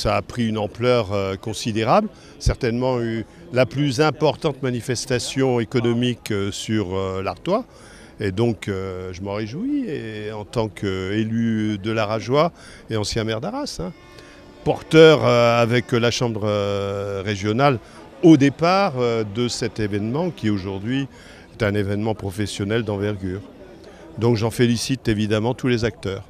Ça a pris une ampleur euh, considérable, certainement eu la plus importante manifestation économique euh, sur euh, l'Artois. Et donc je m'en réjouis en tant qu'élu de la Rajoie et ancien maire d'Arras. Hein. porteur avec la Chambre régionale au départ de cet événement qui aujourd'hui est un événement professionnel d'envergure. Donc j'en félicite évidemment tous les acteurs.